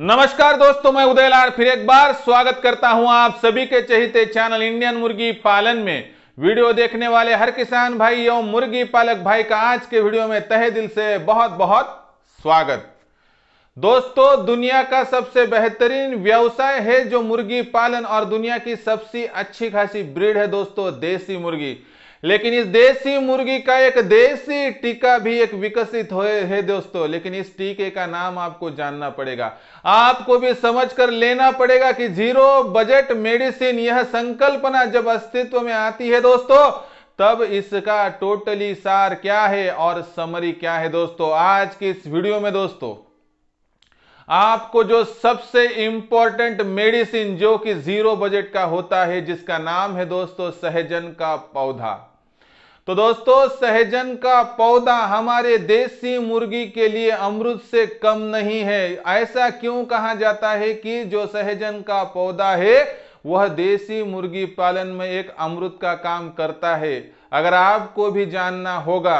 नमस्कार दोस्तों मैं उदय लाल फिर एक बार स्वागत करता हूं आप सभी के चहिते चैनल इंडियन मुर्गी पालन में वीडियो देखने वाले हर किसान भाई एवं मुर्गी पालक भाई का आज के वीडियो में तहे दिल से बहुत बहुत स्वागत दोस्तों दुनिया का सबसे बेहतरीन व्यवसाय है जो मुर्गी पालन और दुनिया की सबसे अच्छी खासी ब्रीड है दोस्तों देसी मुर्गी लेकिन इस देसी मुर्गी का एक देसी टीका भी एक विकसित हो है दोस्तों लेकिन इस टीके का नाम आपको जानना पड़ेगा आपको भी समझ कर लेना पड़ेगा कि जीरो बजट मेडिसिन यह संकल्पना जब अस्तित्व में आती है दोस्तों तब इसका टोटली सार क्या है और समरी क्या है दोस्तों आज की इस वीडियो में दोस्तों आपको जो सबसे इंपॉर्टेंट मेडिसिन जो कि जीरो बजट का होता है जिसका नाम है दोस्तों सहजन का पौधा तो दोस्तों सहजन का पौधा हमारे देसी मुर्गी के लिए अमृत से कम नहीं है ऐसा क्यों कहा जाता है कि जो सहजन का पौधा है वह देसी मुर्गी पालन में एक अमृत का काम करता है अगर आपको भी जानना होगा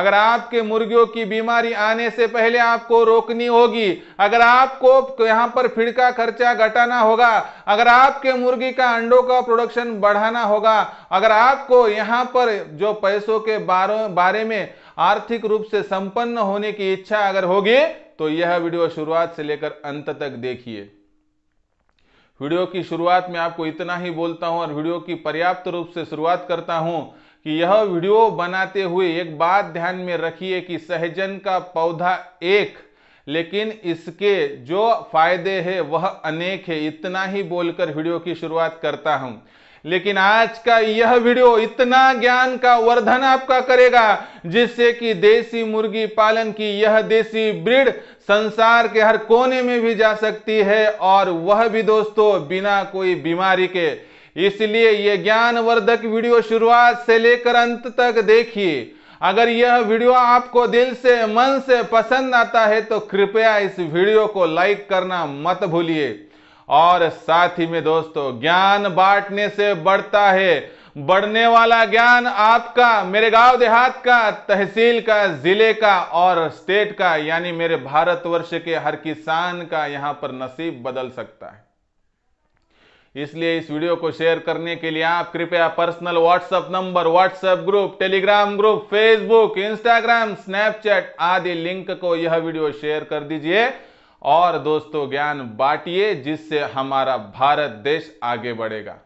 अगर आपके मुर्गियों की बीमारी आने से पहले आपको रोकनी होगी अगर आपको यहाँ पर फिड़का का खर्चा घटाना होगा अगर आपके मुर्गी का अंडों का प्रोडक्शन बढ़ाना होगा अगर आपको यहाँ पर जो पैसों के बारे में आर्थिक रूप से संपन्न होने की इच्छा अगर होगी तो यह वीडियो शुरुआत से लेकर अंत तक देखिए वीडियो की शुरुआत में आपको इतना ही बोलता हूं और वीडियो की पर्याप्त रूप से शुरुआत करता हूं कि यह वीडियो बनाते हुए एक बात ध्यान में रखिए कि सहजन का पौधा एक लेकिन इसके जो फायदे हैं वह अनेक है इतना ही बोलकर वीडियो की शुरुआत करता हूं लेकिन आज का यह वीडियो इतना ज्ञान का वर्धन आपका करेगा जिससे कि देसी मुर्गी पालन की यह देसी ब्रिड संसार के हर कोने में भी जा सकती है और वह भी दोस्तों बिना कोई बीमारी के इसलिए यह ज्ञानवर्धक वीडियो शुरुआत से लेकर अंत तक देखिए अगर यह वीडियो आपको दिल से मन से पसंद आता है तो कृपया इस वीडियो को लाइक करना मत भूलिए और साथ ही में दोस्तों ज्ञान बांटने से बढ़ता है बढ़ने वाला ज्ञान आपका मेरे गांव देहात का तहसील का जिले का और स्टेट का यानी मेरे भारतवर्ष के हर किसान का यहां पर नसीब बदल सकता है इसलिए इस वीडियो को शेयर करने के लिए आप कृपया personal WhatsApp number WhatsApp group Telegram group Facebook Instagram Snapchat आदि लिंक को यह वीडियो शेयर कर दीजिए और दोस्तों ज्ञान बांटिए जिससे हमारा भारत देश आगे बढ़ेगा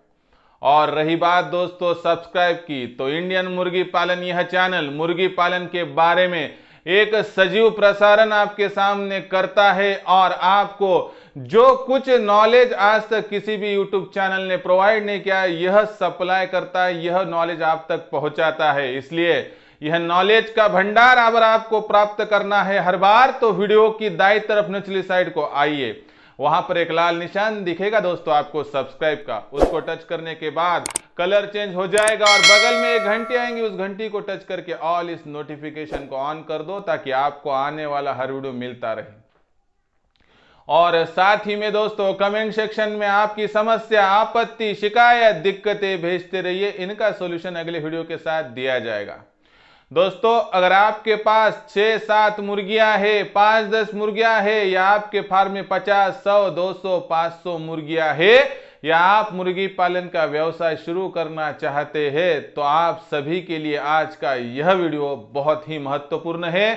और रही बात दोस्तों सब्सक्राइब की तो इंडियन मुर्गी पालन यह चैनल मुर्गी पालन के बारे में एक सजीव प्रसारण आपके सामने करता है और आपको जो कुछ नॉलेज आज तक किसी भी यूट्यूब चैनल ने प्रोवाइड नहीं किया यह सप्लाई करता है यह नॉलेज आप तक पहुंचाता है इसलिए यह नॉलेज का भंडार अगर आपको प्राप्त करना है हर बार तो वीडियो की दाई तरफ निचली साइड को आइए वहां पर एक लाल निशान दिखेगा दोस्तों आपको सब्सक्राइब का उसको टच करने के बाद कलर चेंज हो जाएगा और बगल में एक घंटी आएंगी उस घंटी को टच करके ऑल इस नोटिफिकेशन को ऑन कर दो ताकि आपको आने वाला हर वीडियो मिलता रहे और साथ ही में दोस्तों कमेंट सेक्शन में आपकी समस्या आपत्ति शिकायत दिक्कतें भेजते रहिए इनका सॉल्यूशन अगले वीडियो के साथ दिया जाएगा दोस्तों अगर आपके पास छह सात मुर्गियां है पांच दस मुर्गियां है या आपके फार्म में पचास सौ दो सौ पांच सौ मुर्गियां है या आप मुर्गी पालन का व्यवसाय शुरू करना चाहते हैं तो आप सभी के लिए आज का यह वीडियो बहुत ही महत्वपूर्ण है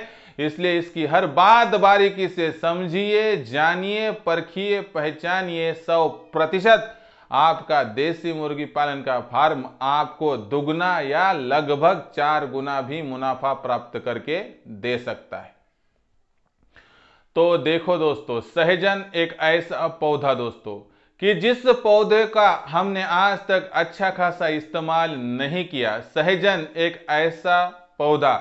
इसलिए इसकी हर बात बारीकी से समझिए जानिए परखिए पहचानिए सौ प्रतिशत आपका देसी मुर्गी पालन का फार्म आपको दुगना या लगभग चार गुना भी मुनाफा प्राप्त करके दे सकता है तो देखो दोस्तों सहजन एक ऐसा पौधा दोस्तों कि जिस पौधे का हमने आज तक अच्छा खासा इस्तेमाल नहीं किया सहजन एक ऐसा पौधा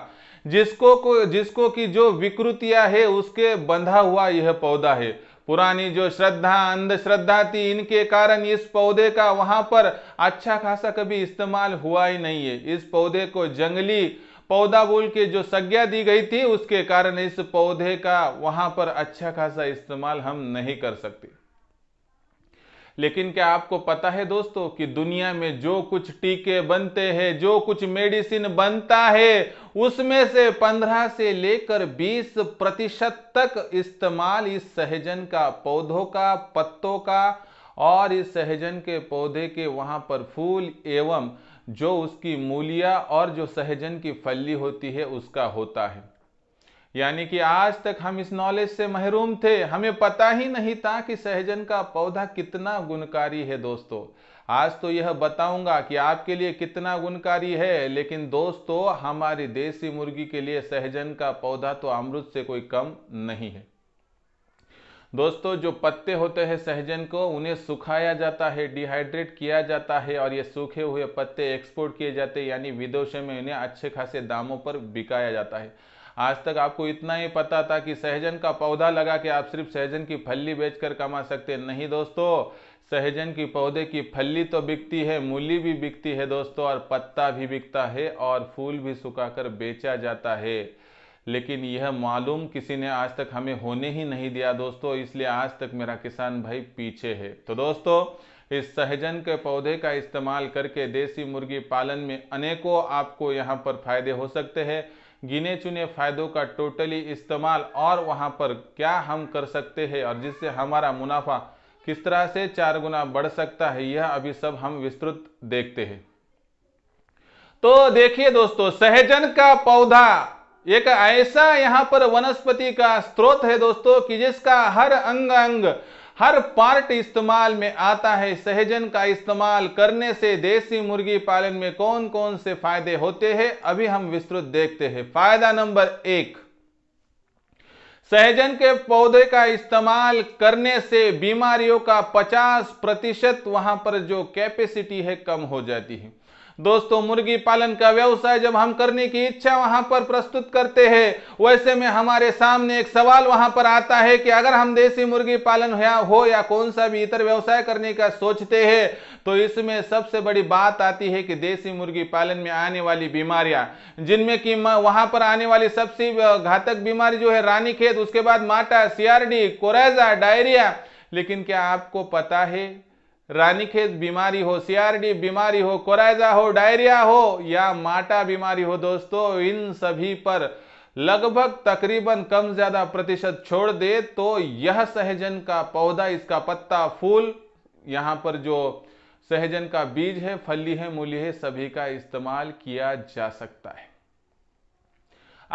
जिसको को जिसको कि जो विकृतियां है उसके बंधा हुआ यह पौधा है पुरानी जो श्रद्धा अंधश्रद्धा थी इनके कारण इस पौधे का वहां पर अच्छा खासा कभी इस्तेमाल हुआ ही नहीं है इस पौधे को जंगली पौधा बोल के जो संज्ञा दी गई थी उसके कारण इस पौधे का वहां पर अच्छा खासा इस्तेमाल हम नहीं कर सकते लेकिन क्या आपको पता है दोस्तों कि दुनिया में जो कुछ टीके बनते हैं जो कुछ मेडिसिन बनता है उसमें से 15 से लेकर 20 प्रतिशत तक इस्तेमाल इस सहजन का पौधों का पत्तों का और इस सहजन के पौधे के वहाँ पर फूल एवं जो उसकी मूलिया और जो सहजन की फली होती है उसका होता है यानी कि आज तक हम इस नॉलेज से महरूम थे हमें पता ही नहीं था कि सहजन का पौधा कितना गुणकारी है दोस्तों आज तो यह बताऊंगा कि आपके लिए कितना गुणकारी है लेकिन दोस्तों हमारी देसी मुर्गी के लिए सहजन का पौधा तो अमृत से कोई कम नहीं है दोस्तों जो पत्ते होते हैं सहजन को उन्हें सुखाया जाता है डिहाइड्रेट किया जाता है और ये सूखे हुए पत्ते एक्सपोर्ट किए जाते हैं यानी विदेशों में इन्हें अच्छे खासे दामों पर बिकाया जाता है आज तक आपको इतना ही पता था कि सहजन का पौधा लगा के आप सिर्फ सहजन की फली बेचकर कमा सकते नहीं दोस्तों सहजन की पौधे की फली तो बिकती है मूली भी बिकती है दोस्तों और पत्ता भी बिकता है और फूल भी सुखाकर बेचा जाता है लेकिन यह मालूम किसी ने आज तक हमें होने ही नहीं दिया दोस्तों इसलिए आज तक मेरा किसान भाई पीछे है तो दोस्तों इस सहजन के पौधे का इस्तेमाल करके देसी मुर्गी पालन में अनेकों आपको यहाँ पर फायदे हो सकते हैं गिने चुने फ़ायदों का टोटली इस्तेमाल और वहाँ पर क्या हम कर सकते हैं और जिससे हमारा मुनाफा किस तरह से चार गुना बढ़ सकता है यह अभी सब हम विस्तृत देखते हैं तो देखिए दोस्तों सहजन का पौधा एक ऐसा यहाँ पर वनस्पति का स्रोत है दोस्तों कि जिसका हर अंग अंग हर पार्ट इस्तेमाल में आता है सहजन का इस्तेमाल करने से देसी मुर्गी पालन में कौन कौन से फायदे होते हैं अभी हम विस्तृत देखते हैं फायदा नंबर एक सहजन के पौधे का इस्तेमाल करने से बीमारियों का 50 प्रतिशत वहां पर जो कैपेसिटी है कम हो जाती है दोस्तों मुर्गी पालन का व्यवसाय जब हम करने की इच्छा वहां पर प्रस्तुत करते हैं वैसे में हमारे सामने एक सवाल वहां पर आता है कि अगर हम देसी मुर्गी पालन हो या कौन सा भी इतर व्यवसाय करने का सोचते हैं तो इसमें सबसे बड़ी बात आती है कि देसी मुर्गी पालन में आने वाली बीमारियां जिनमें कि वहां पर आने वाली सबसे घातक बीमारी जो है रानी खेत उसके बाद माटा सीआरडी कोरेजा डायरिया लेकिन क्या आपको पता है रानीखेत बीमारी हो सीआरडी बीमारी हो कोराइजा हो डायरिया हो या माटा बीमारी हो दोस्तों इन सभी पर लगभग तकरीबन कम ज्यादा प्रतिशत छोड़ दे तो यह सहजन का पौधा इसका पत्ता फूल यहाँ पर जो सहजन का बीज है फली है मूली है सभी का इस्तेमाल किया जा सकता है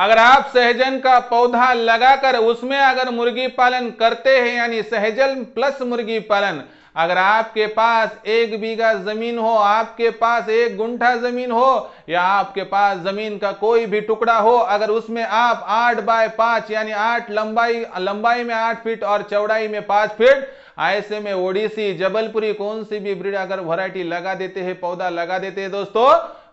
अगर आप सहजन का पौधा लगाकर उसमें अगर मुर्गी पालन करते हैं यानी सहजन प्लस मुर्गी पालन अगर आपके पास एक बीघा जमीन हो आपके पास एक गुंठा जमीन हो या आपके पास जमीन का कोई भी टुकड़ा हो अगर उसमें आप आठ बाय पांच यानी आठ लंबाई लंबाई में आठ फीट और चौड़ाई में पांच फीट ऐसे में ओडिसी जबलपुरी कौन सी भी ब्रीड अगर वैरायटी लगा देते हैं पौधा लगा देते हैं दोस्तों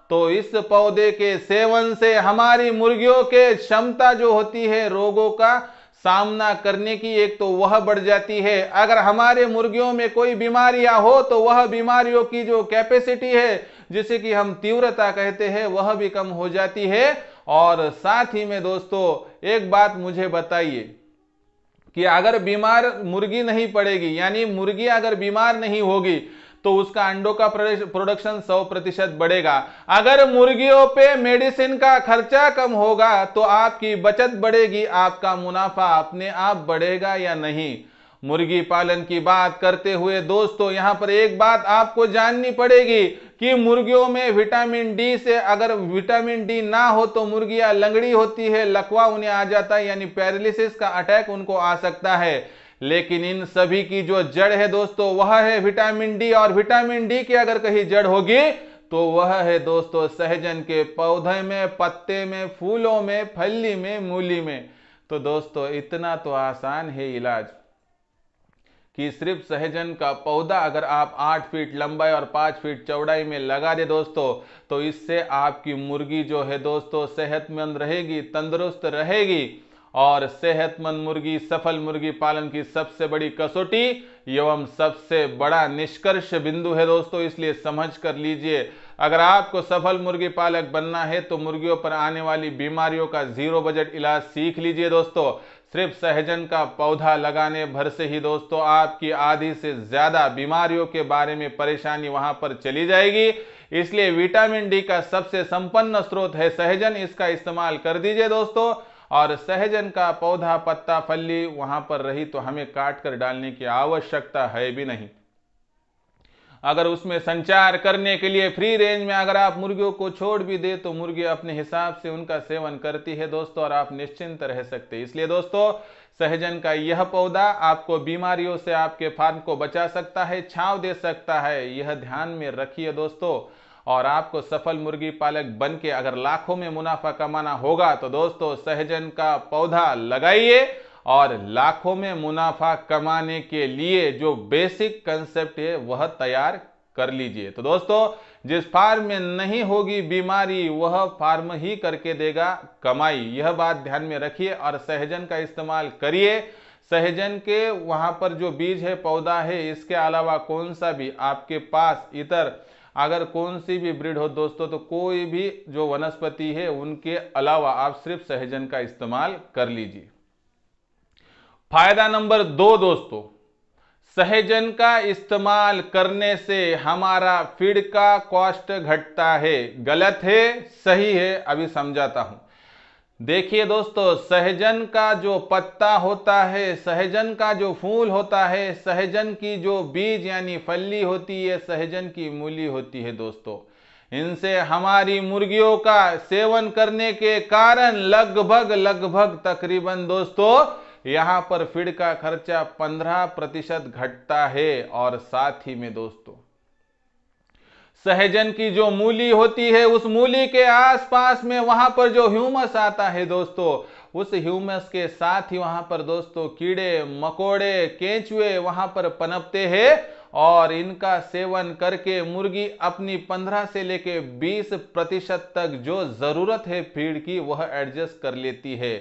तो इस पौधे के सेवन से हमारी मुर्गियों के क्षमता जो होती है रोगों का सामना करने की एक तो वह बढ़ जाती है अगर हमारे मुर्गियों में कोई बीमारियां हो तो वह बीमारियों की जो कैपेसिटी है जिसे कि हम तीव्रता कहते हैं वह भी कम हो जाती है और साथ ही में दोस्तों एक बात मुझे बताइए कि अगर बीमार मुर्गी नहीं पड़ेगी यानी मुर्गी अगर बीमार नहीं होगी तो उसका अंडों का प्रोडक्शन सौ प्रतिशत बढ़ेगा अगर मुर्गियों पे मेडिसिन का खर्चा कम होगा तो आपकी बचत बढ़ेगी आपका मुनाफा अपने आप बढ़ेगा या नहीं मुर्गी पालन की बात करते हुए दोस्तों यहां पर एक बात आपको जाननी पड़ेगी कि मुर्गियों में विटामिन डी से अगर विटामिन डी ना हो तो मुर्गियां लंगड़ी होती है लकवा उन्हें आ जाता है यानी पैरालिसिस का अटैक उनको आ सकता है लेकिन इन सभी की जो जड़ है दोस्तों वह है विटामिन डी और विटामिन डी की अगर कहीं जड़ होगी तो वह है दोस्तों सहजन के पौधे में पत्ते में फूलों में फली में मूली में तो दोस्तों इतना तो आसान है इलाज कि सिर्फ सहजन का पौधा अगर आप आठ फीट लंबाई और पांच फीट चौड़ाई में लगा दे दोस्तों तो इससे आपकी मुर्गी जो है दोस्तों सेहतमंद रहेगी तंदुरुस्त रहेगी और सेहतमंद मुर्गी सफल मुर्गी पालन की सबसे बड़ी कसौटी एवं सबसे बड़ा निष्कर्ष बिंदु है दोस्तों इसलिए समझ कर लीजिए अगर आपको सफल मुर्गी पालक बनना है तो मुर्गियों पर आने वाली बीमारियों का जीरो बजट इलाज सीख लीजिए दोस्तों सिर्फ सहजन का पौधा लगाने भर से ही दोस्तों आपकी आधी से ज़्यादा बीमारियों के बारे में परेशानी वहां पर चली जाएगी इसलिए विटामिन डी का सबसे संपन्न स्रोत है सहजन इसका इस्तेमाल कर दीजिए दोस्तों और सहजन का पौधा पत्ता फल्ली वहां पर रही तो हमें काट कर डालने की आवश्यकता है भी नहीं अगर उसमें संचार करने के लिए फ्री रेंज में अगर आप मुर्गियों को छोड़ भी दे तो मुर्गी अपने हिसाब से उनका सेवन करती है दोस्तों और आप निश्चिंत रह सकते हैं इसलिए दोस्तों सहजन का यह पौधा आपको बीमारियों से आपके फार्म को बचा सकता है छाव दे सकता है यह ध्यान में रखिए दोस्तों और आपको सफल मुर्गी पालक बन के अगर लाखों में मुनाफा कमाना होगा तो दोस्तों सहजन का पौधा लगाइए और लाखों में मुनाफा कमाने के लिए जो बेसिक कंसेप्ट है वह तैयार कर लीजिए तो दोस्तों जिस फार्म में नहीं होगी बीमारी वह फार्म ही करके देगा कमाई यह बात ध्यान में रखिए और सहजन का इस्तेमाल करिए सहजन के वहां पर जो बीज है पौधा है इसके अलावा कौन सा भी आपके पास इतर अगर कौन सी भी ब्रीड हो दोस्तों तो कोई भी जो वनस्पति है उनके अलावा आप सिर्फ सहजन का इस्तेमाल कर लीजिए फायदा नंबर दो दोस्तों सहजन का इस्तेमाल करने से हमारा फीड का कॉस्ट घटता है गलत है सही है अभी समझाता हूं देखिए दोस्तों सहजन का जो पत्ता होता है सहजन का जो फूल होता है सहजन की जो बीज यानी फली होती है सहजन की मूली होती है दोस्तों इनसे हमारी मुर्गियों का सेवन करने के कारण लगभग लगभग तकरीबन दोस्तों यहाँ पर फीड का खर्चा 15 प्रतिशत घटता है और साथ ही में दोस्तों सहजन की जो मूली होती है उस मूली के आसपास में वहां पर जो ह्यूमस आता है दोस्तों उस ह्यूमस के साथ ही वहां पर दोस्तों कीड़े मकोड़े केंचुए वहां पर पनपते हैं और इनका सेवन करके मुर्गी अपनी 15 से लेके 20 प्रतिशत तक जो जरूरत है फीड की वह एडजस्ट कर लेती है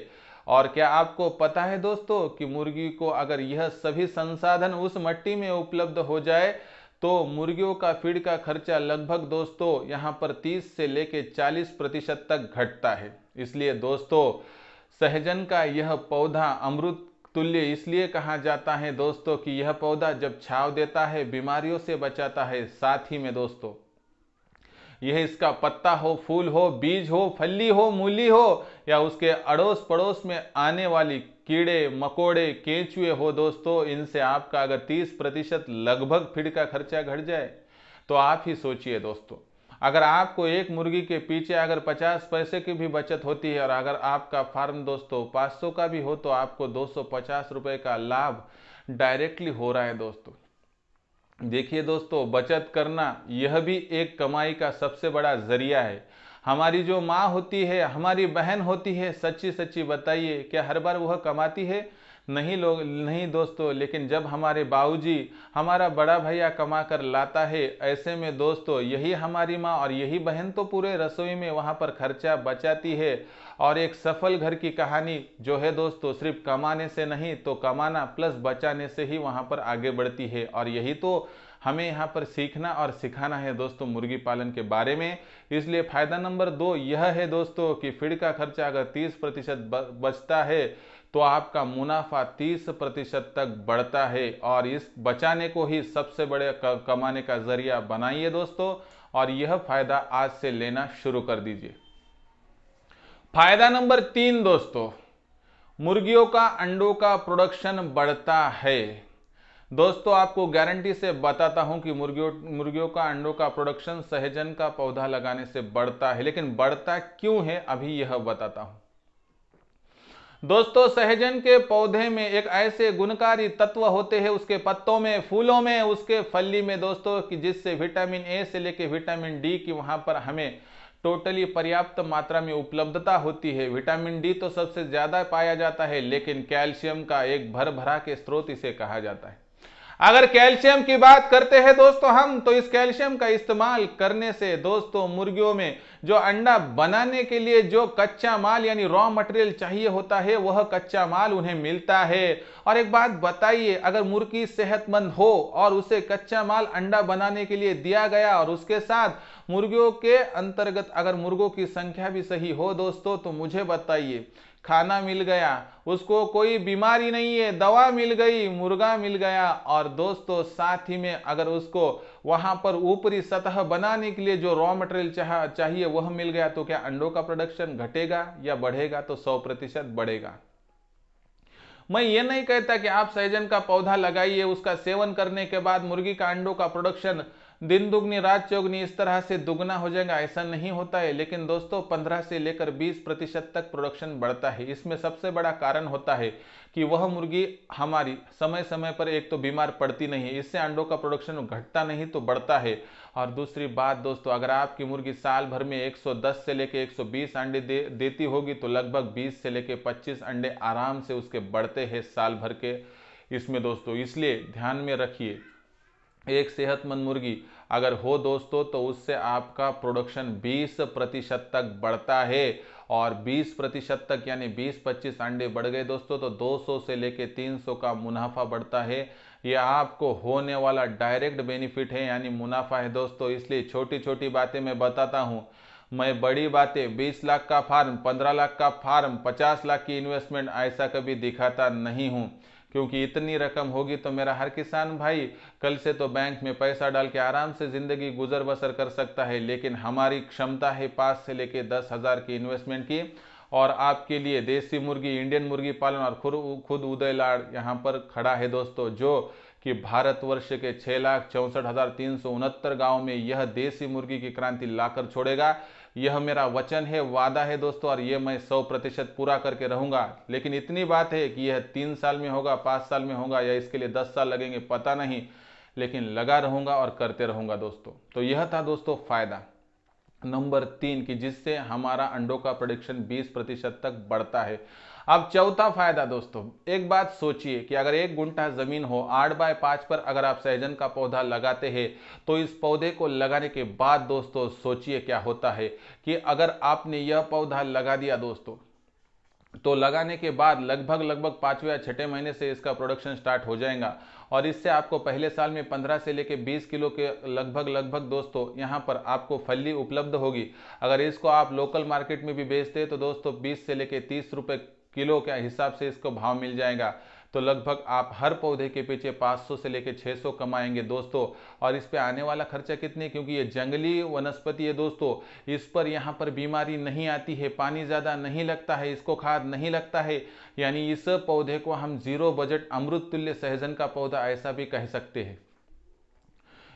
और क्या आपको पता है दोस्तों कि मुर्गी को अगर यह सभी संसाधन उस मट्टी में उपलब्ध हो जाए तो मुर्गियों का फीड का खर्चा लगभग दोस्तों यहाँ पर 30 से लेके 40 प्रतिशत तक घटता है इसलिए दोस्तों सहजन का यह पौधा अमृत तुल्य इसलिए कहा जाता है दोस्तों कि यह पौधा जब छाव देता है बीमारियों से बचाता है साथ ही में दोस्तों यह इसका पत्ता हो फूल हो बीज हो फली हो मूली हो या उसके अड़ोस पड़ोस में आने वाली कीड़े मकोड़े केंचुए हो दोस्तों इनसे आपका अगर 30 प्रतिशत लगभग फिड का खर्चा घट जाए तो आप ही सोचिए दोस्तों अगर आपको एक मुर्गी के पीछे अगर 50 पैसे की भी बचत होती है और अगर आपका फार्म दोस्तों 500 का भी हो तो आपको 250 रुपए का लाभ डायरेक्टली हो रहा है दोस्तों देखिए दोस्तों बचत करना यह भी एक कमाई का सबसे बड़ा जरिया है हमारी जो माँ होती है हमारी बहन होती है सच्ची सच्ची बताइए क्या हर बार वह कमाती है नहीं लोग नहीं दोस्तों लेकिन जब हमारे बाबूजी हमारा बड़ा भैया कमा कर लाता है ऐसे में दोस्तों यही हमारी माँ और यही बहन तो पूरे रसोई में वहाँ पर खर्चा बचाती है और एक सफल घर की कहानी जो है दोस्तों सिर्फ कमाने से नहीं तो कमाना प्लस बचाने से ही वहाँ पर आगे बढ़ती है और यही तो हमें यहाँ पर सीखना और सिखाना है दोस्तों मुर्गी पालन के बारे में इसलिए फायदा नंबर दो यह है दोस्तों कि फीड का खर्चा अगर तीस प्रतिशत बचता है तो आपका मुनाफा 30 प्रतिशत तक बढ़ता है और इस बचाने को ही सबसे बड़े कमाने का जरिया बनाइए दोस्तों और यह फायदा आज से लेना शुरू कर दीजिए फायदा नंबर तीन दोस्तों मुर्गियों का अंडों का प्रोडक्शन बढ़ता है दोस्तों आपको गारंटी से बताता हूं कि मुर्गियों मुर्गियों का अंडों का प्रोडक्शन सहजन का पौधा लगाने से बढ़ता है लेकिन बढ़ता क्यों है अभी यह बताता हूं दोस्तों सहजन के पौधे में एक ऐसे गुणकारी तत्व होते हैं उसके पत्तों में फूलों में उसके फली में दोस्तों कि जिससे विटामिन ए से लेके विटामिन डी की वहां पर हमें टोटली पर्याप्त मात्रा में उपलब्धता होती है विटामिन डी तो सबसे ज़्यादा पाया जाता है लेकिन कैल्शियम का एक भर भरा के स्रोत इसे कहा जाता है अगर कैल्शियम की बात करते हैं दोस्तों हम तो इस कैल्शियम का इस्तेमाल करने से दोस्तों मुर्गियों में जो अंडा बनाने के लिए जो कच्चा माल यानी रॉ मटेरियल चाहिए होता है वह कच्चा माल उन्हें मिलता है और एक बात बताइए अगर मुर्गी सेहतमंद हो और उसे कच्चा माल अंडा बनाने के लिए दिया गया और उसके साथ मुर्गियों के अंतर्गत अगर मुर्गों की संख्या भी सही हो दोस्तों तो मुझे बताइए खाना मिल गया उसको कोई बीमारी नहीं है दवा मिल गई मुर्गा मिल गया और दोस्तों साथ ही में अगर उसको वहां पर ऊपरी सतह बनाने के लिए जो रॉ मटेरियल चाह चाहिए वह मिल गया तो क्या अंडों का प्रोडक्शन घटेगा या बढ़ेगा तो सौ प्रतिशत बढ़ेगा मैं ये नहीं कहता कि आप सहजन का पौधा लगाइए उसका सेवन करने के बाद मुर्गी का अंडों का प्रोडक्शन दिन दुगनी रात चौगनी इस तरह से दुगना हो जाएगा ऐसा नहीं होता है लेकिन दोस्तों 15 से लेकर 20 प्रतिशत तक प्रोडक्शन बढ़ता है इसमें सबसे बड़ा कारण होता है कि वह मुर्गी हमारी समय समय पर एक तो बीमार पड़ती नहीं है इससे अंडों का प्रोडक्शन घटता नहीं तो बढ़ता है और दूसरी बात दोस्तों अगर आपकी मुर्गी साल भर में 110 से लेकर 120 अंडे दे, देती होगी तो लगभग 20 से लेकर 25 अंडे आराम से उसके बढ़ते हैं साल भर के इसमें दोस्तों इसलिए ध्यान में रखिए एक सेहतमंद मुर्गी अगर हो दोस्तों तो उससे आपका प्रोडक्शन 20 प्रतिशत तक बढ़ता है और 20 प्रतिशत तक यानी 20-25 अंडे बढ़ गए दोस्तों तो 200 से लेके 300 का मुनाफा बढ़ता है यह आपको होने वाला डायरेक्ट बेनिफिट है यानी मुनाफा है दोस्तों इसलिए छोटी छोटी बातें मैं बताता हूँ मैं बड़ी बातें बीस लाख का फार्म पंद्रह लाख का फार्म पचास लाख की इन्वेस्टमेंट ऐसा कभी दिखाता नहीं हूँ क्योंकि इतनी रकम होगी तो मेरा हर किसान भाई कल से तो बैंक में पैसा डाल के आराम से ज़िंदगी गुजर बसर कर सकता है लेकिन हमारी क्षमता है पाँच से लेके दस हज़ार की इन्वेस्टमेंट की और आपके लिए देसी मुर्गी इंडियन मुर्गी पालन और खुद खुद उदय लाड़ यहाँ पर खड़ा है दोस्तों जो कि भारतवर्ष के छः लाख चौंसठ हज़ार तीन सौ उनहत्तर गाँव में यह देसी मुर्गी की क्रांति लाकर छोड़ेगा यह मेरा वचन है वादा है दोस्तों और यह मैं सौ प्रतिशत पूरा करके रहूंगा लेकिन इतनी बात है कि यह तीन साल में होगा पाँच साल में होगा या इसके लिए दस साल लगेंगे पता नहीं लेकिन लगा रहूंगा और करते रहूंगा दोस्तों तो यह था दोस्तों फायदा नंबर तीन की जिससे हमारा अंडों का प्रोडिक्शन बीस प्रतिशत तक बढ़ता है अब चौथा फायदा दोस्तों एक बात सोचिए कि अगर एक गुंटा जमीन हो आठ बाय पांच पर अगर आप सहजन का पौधा लगाते हैं तो इस पौधे को लगाने के बाद दोस्तों सोचिए क्या होता है कि अगर आपने यह पौधा लगा दिया दोस्तों तो लगाने के बाद लगभग लगभग पाँचवें या छठे महीने से इसका प्रोडक्शन स्टार्ट हो जाएगा और इससे आपको पहले साल में 15 से लेकर 20 किलो के लगभग लगभग दोस्तों यहाँ पर आपको फली उपलब्ध होगी अगर इसको आप लोकल मार्केट में भी बेचते हैं तो दोस्तों 20 से लेकर 30 रुपए किलो के हिसाब से इसको भाव मिल जाएगा तो लगभग आप हर पौधे के पीछे 500 से लेकर 600 कमाएंगे दोस्तों और इस पे आने वाला खर्चा कितने क्योंकि ये जंगली वनस्पति है दोस्तों इस पर यहाँ पर बीमारी नहीं आती है पानी ज़्यादा नहीं लगता है इसको खाद नहीं लगता है यानी इस पौधे को हम जीरो बजट अमृत तुल्य सहजन का पौधा ऐसा भी कह सकते हैं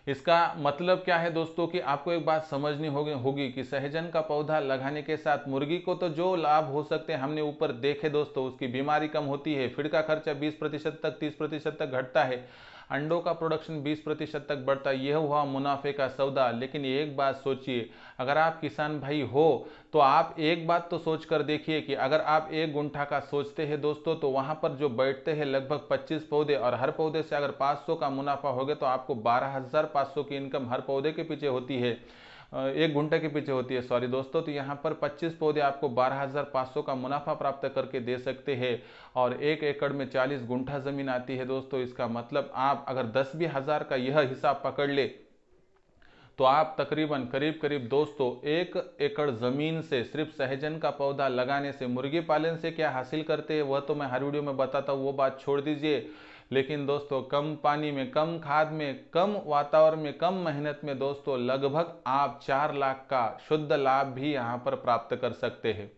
इसका मतलब क्या है दोस्तों कि आपको एक बात समझनी होगी होगी कि सहजन का पौधा लगाने के साथ मुर्गी को तो जो लाभ हो सकते हैं हमने ऊपर देखे दोस्तों उसकी बीमारी कम होती है फिड़ का खर्चा बीस प्रतिशत तक तीस प्रतिशत तक घटता है अंडों का प्रोडक्शन 20 प्रतिशत तक बढ़ता यह हुआ मुनाफे का सौदा लेकिन एक बात सोचिए अगर आप किसान भाई हो तो आप एक बात तो सोच कर देखिए कि अगर आप एक गुंठा का सोचते हैं दोस्तों तो वहाँ पर जो बैठते हैं लगभग 25 पौधे और हर पौधे से अगर 500 का मुनाफा हो गया तो आपको 12,500 की इनकम हर पौधे के पीछे होती है एक घंटे के पीछे होती है सॉरी दोस्तों तो यहाँ पर 25 पौधे आपको 12,500 का मुनाफा प्राप्त करके दे सकते हैं और एक एकड़ में 40 गुंठा ज़मीन आती है दोस्तों इसका मतलब आप अगर दस भी हज़ार का यह हिसाब पकड़ ले तो आप तकरीबन करीब करीब दोस्तों एक एकड़ ज़मीन से सिर्फ सहजन का पौधा लगाने से मुर्गी पालन से क्या हासिल करते हैं वह तो मैं हर वीडियो में बताता हूँ वो बात छोड़ दीजिए लेकिन दोस्तों कम पानी में कम खाद में कम वातावरण में कम मेहनत में दोस्तों लगभग आप चार लाख का शुद्ध लाभ भी यहाँ पर प्राप्त कर सकते हैं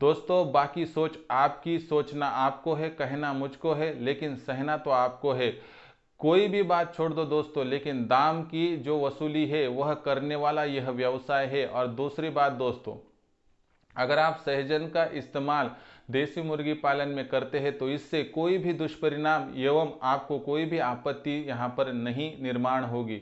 दोस्तों बाकी सोच आपकी सोचना आपको है कहना मुझको है लेकिन सहना तो आपको है कोई भी बात छोड़ दो दोस्तों लेकिन दाम की जो वसूली है वह करने वाला यह व्यवसाय है और दूसरी बात दोस्तों अगर आप सहजन का इस्तेमाल देसी मुर्गी पालन में करते हैं तो इससे कोई भी दुष्परिणाम एवं आपको कोई भी आपत्ति यहाँ पर नहीं निर्माण होगी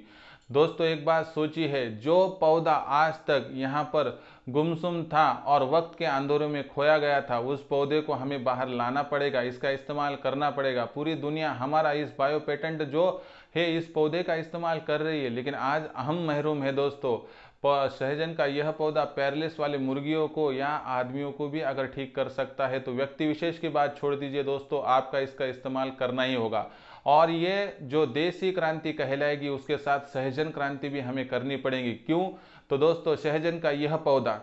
दोस्तों एक बात सोची है जो पौधा आज तक यहाँ पर गुमसुम था और वक्त के आंदोलन में खोया गया था उस पौधे को हमें बाहर लाना पड़ेगा इसका इस्तेमाल करना पड़ेगा पूरी दुनिया हमारा इस बायोपेटेंट जो है इस पौधे का इस्तेमाल कर रही है लेकिन आज अहम महरूम है दोस्तों सहजन का यह पौधा पैरलिस वाले मुर्गियों को या आदमियों को भी अगर ठीक कर सकता है तो व्यक्ति विशेष की बात छोड़ दीजिए दोस्तों आपका इसका इस्तेमाल करना ही होगा और ये जो देसी क्रांति कहलाएगी उसके साथ सहजन क्रांति भी हमें करनी पड़ेगी क्यों तो दोस्तों सहजन का यह पौधा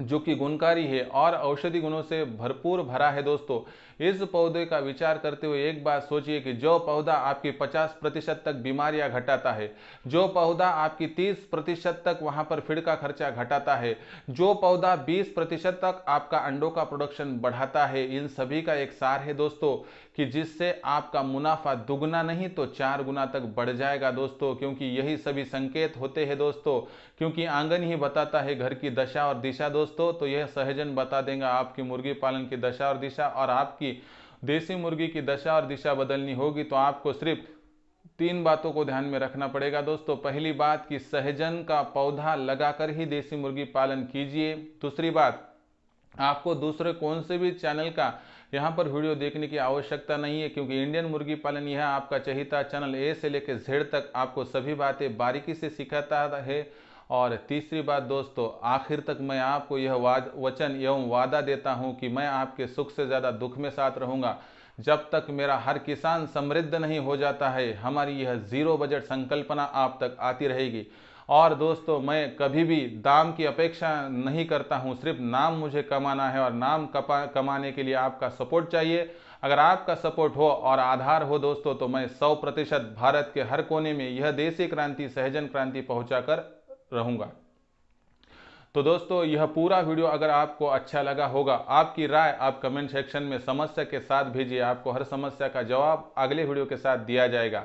जो कि गुणकारी है और औषधि गुणों से भरपूर भरा है दोस्तों इस पौधे का विचार करते हुए एक बात सोचिए कि जो पौधा आपकी 50 प्रतिशत तक बीमारियां घटाता है जो पौधा आपकी 30 प्रतिशत तक वहां पर फिड़ का खर्चा घटाता है जो पौधा 20 प्रतिशत तक आपका अंडों का प्रोडक्शन बढ़ाता है इन सभी का एक सार है दोस्तों कि जिससे आपका मुनाफा दुगना नहीं तो चार गुना तक बढ़ जाएगा दोस्तों क्योंकि यही सभी संकेत होते हैं दोस्तों क्योंकि आंगन ही बताता है घर की दशा और दिशा दोस्तों तो यह सहजन बता देगा आपकी मुर्गी पालन की दशा और दिशा और आपकी देसी मुर्गी की दशा और दिशा बदलनी होगी तो आपको सिर्फ तीन बातों को ध्यान में रखना पड़ेगा दोस्तों पहली बात कि सहजन का पौधा लगाकर ही देसी मुर्गी पालन कीजिए दूसरी बात आपको दूसरे कौन से भी चैनल का यहाँ पर वीडियो देखने की आवश्यकता नहीं है क्योंकि इंडियन मुर्गी पालन यह आपका चहिता चैनल ए से लेकर जेड तक आपको सभी बातें बारीकी से सिखाता है और तीसरी बात दोस्तों आखिर तक मैं आपको यह वाद वचन एवं वादा देता हूँ कि मैं आपके सुख से ज़्यादा दुख में साथ रहूँगा जब तक मेरा हर किसान समृद्ध नहीं हो जाता है हमारी यह जीरो बजट संकल्पना आप तक आती रहेगी और दोस्तों मैं कभी भी दाम की अपेक्षा नहीं करता हूँ सिर्फ नाम मुझे कमाना है और नाम कमाने के लिए आपका सपोर्ट चाहिए अगर आपका सपोर्ट हो और आधार हो दोस्तों तो मैं सौ प्रतिशत भारत के हर कोने में यह देसी क्रांति सहजन क्रांति पहुंचाकर रहूंगा तो दोस्तों यह पूरा वीडियो अगर आपको अच्छा लगा होगा आपकी राय आप कमेंट सेक्शन में समस्या के साथ भेजिए आपको हर समस्या का जवाब अगले वीडियो के साथ दिया जाएगा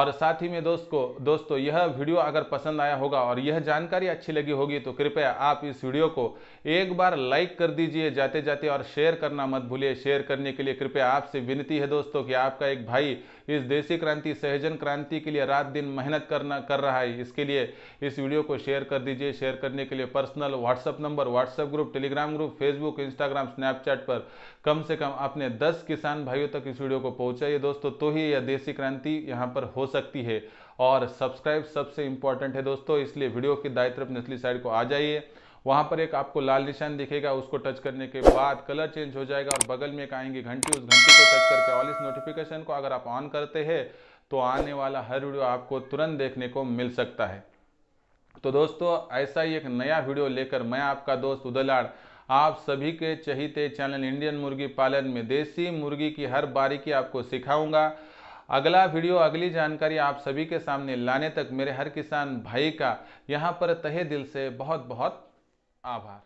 और साथ ही में दोस्त को दोस्तों यह वीडियो अगर पसंद आया होगा और यह जानकारी अच्छी लगी होगी तो कृपया आप इस वीडियो को एक बार लाइक कर दीजिए जाते जाते और शेयर करना मत भूलिए शेयर करने के लिए कृपया आपसे विनती है दोस्तों कि आपका एक भाई इस देसी क्रांति सहजन क्रांति के लिए रात दिन मेहनत करना कर रहा है इसके लिए इस वीडियो को शेयर कर दीजिए शेयर करने के लिए personal WhatsApp number WhatsApp group Telegram group Facebook Instagram Snapchat पर कम से कम अपने दस किसान भाइयों तक इस वीडियो को पहुँचाइए दोस्तों तो ही यह देसी क्रांति यहाँ पर हो सकती है और सब्सक्राइब सबसे इंपॉर्टेंट है दोस्तों इसलिए वीडियो की दायित्व निचली साइड को आ जाइए वहां पर एक आपको लाल निशान दिखेगा उसको टच करने के बाद कलर चेंज हो जाएगा और बगल में एक आएंगे घंटी उस घंटी को टच करके ऑल इस नोटिफिकेशन को अगर आप ऑन करते हैं तो आने वाला हर वीडियो आपको तुरंत देखने को मिल सकता है तो दोस्तों ऐसा ही एक नया वीडियो लेकर मैं आपका दोस्त उदलाड़ आप सभी के चहीते चैनल इंडियन मुर्गी पालन में देसी मुर्गी की हर बारीकी आपको सिखाऊंगा अगला वीडियो अगली जानकारी आप सभी के सामने लाने तक मेरे हर किसान भाई का यहाँ पर तहे दिल से बहुत बहुत આભાર